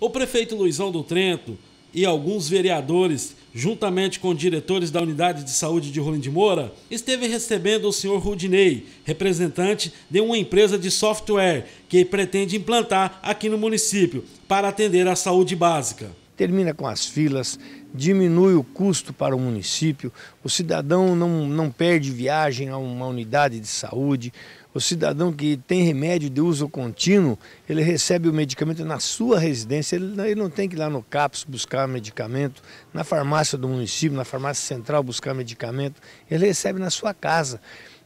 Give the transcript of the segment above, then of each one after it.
O prefeito Luizão do Trento e alguns vereadores, juntamente com diretores da unidade de saúde de Rolim de Moura, esteve recebendo o senhor Rudinei, representante de uma empresa de software que pretende implantar aqui no município para atender à saúde básica. Termina com as filas, diminui o custo para o município, o cidadão não, não perde viagem a uma unidade de saúde, o cidadão que tem remédio de uso contínuo, ele recebe o medicamento na sua residência, ele não tem que ir lá no CAPS buscar medicamento, na farmácia do município, na farmácia central buscar medicamento, ele recebe na sua casa.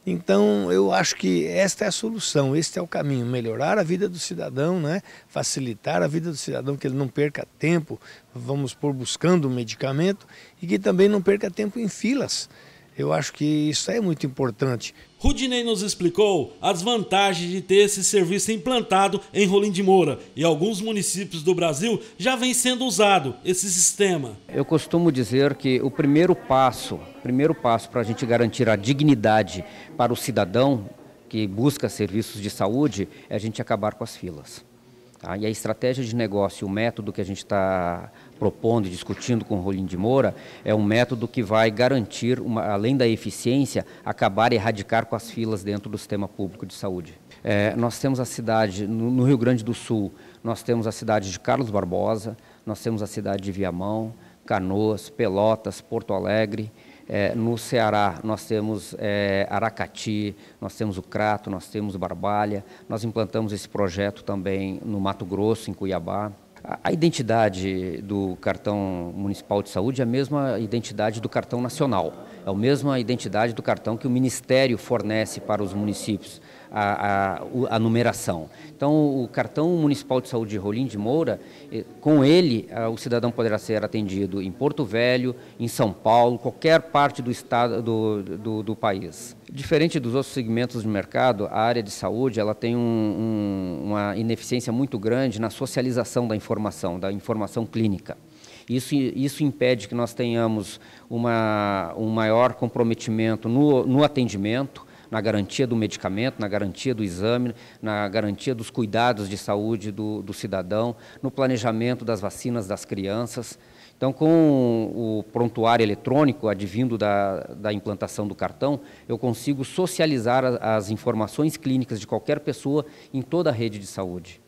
Então, eu acho que esta é a solução, este é o caminho, melhorar a vida do cidadão, né? facilitar a vida do cidadão, que ele não perca tempo, vamos por buscando o medicamento, e que também não perca tempo em filas. Eu acho que isso é muito importante. Rudinei nos explicou as vantagens de ter esse serviço implantado em Rolim de Moura e alguns municípios do Brasil já vem sendo usado esse sistema. Eu costumo dizer que o primeiro passo, primeiro passo para a gente garantir a dignidade para o cidadão que busca serviços de saúde é a gente acabar com as filas. Tá? E a estratégia de negócio, o método que a gente está propondo e discutindo com o Rolim de Moura, é um método que vai garantir, uma, além da eficiência, acabar e erradicar com as filas dentro do sistema público de saúde. É, nós temos a cidade, no, no Rio Grande do Sul, nós temos a cidade de Carlos Barbosa, nós temos a cidade de Viamão, Canoas, Pelotas, Porto Alegre, é, no Ceará, nós temos é, Aracati, nós temos o Crato, nós temos Barbalha, nós implantamos esse projeto também no Mato Grosso, em Cuiabá. A identidade do cartão municipal de saúde é a mesma identidade do cartão nacional, é a mesma identidade do cartão que o Ministério fornece para os municípios a, a, a numeração. Então, o cartão municipal de saúde de Rolim de Moura, eh, com ele, ah, o cidadão poderá ser atendido em Porto Velho, em São Paulo, qualquer parte do estado do, do, do país. Diferente dos outros segmentos de mercado, a área de saúde ela tem um, um, uma ineficiência muito grande na socialização da informação, da informação clínica. Isso, isso impede que nós tenhamos uma, um maior comprometimento no, no atendimento, na garantia do medicamento, na garantia do exame, na garantia dos cuidados de saúde do, do cidadão, no planejamento das vacinas das crianças. Então, com o prontuário eletrônico advindo da, da implantação do cartão, eu consigo socializar as, as informações clínicas de qualquer pessoa em toda a rede de saúde.